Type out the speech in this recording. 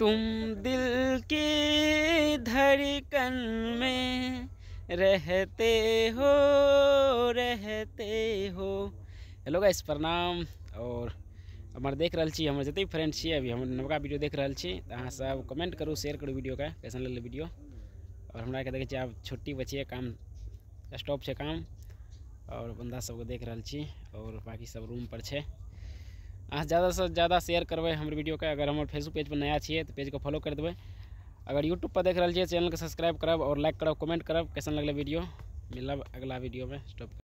तुम दिल के धड़कन में रहते हो रहते हो हेलो गाइस प्रणाम और हमारे देख रहा छी हमारे जते फ्रेंड छी अभी हम नवका वीडियो देख रहा छी अहाँ सब कमेंट करू शेयर करू वीडियो का कैसा लगे वीडियो और हमरा के देखे आप छुट्टी बचिए काम स्टॉप से काम और बंदा सबको देख रहा छी और बाकी सब रूम पर है अहाँ ज़्यादासँ ज़्यादा शेयर करबै हमर वीडियोके अगर हमर फेसबुक पेजपर नया छियै तऽ पेजके फॉलो करि देबै अगर यूट्यूबपर देख रहल छियै चैनलके सब्सक्राइब करब आओर लाइक करब कमेंट करब कैसन लगलै वीडियो मिलब अगला वीडियोमे स्टॉप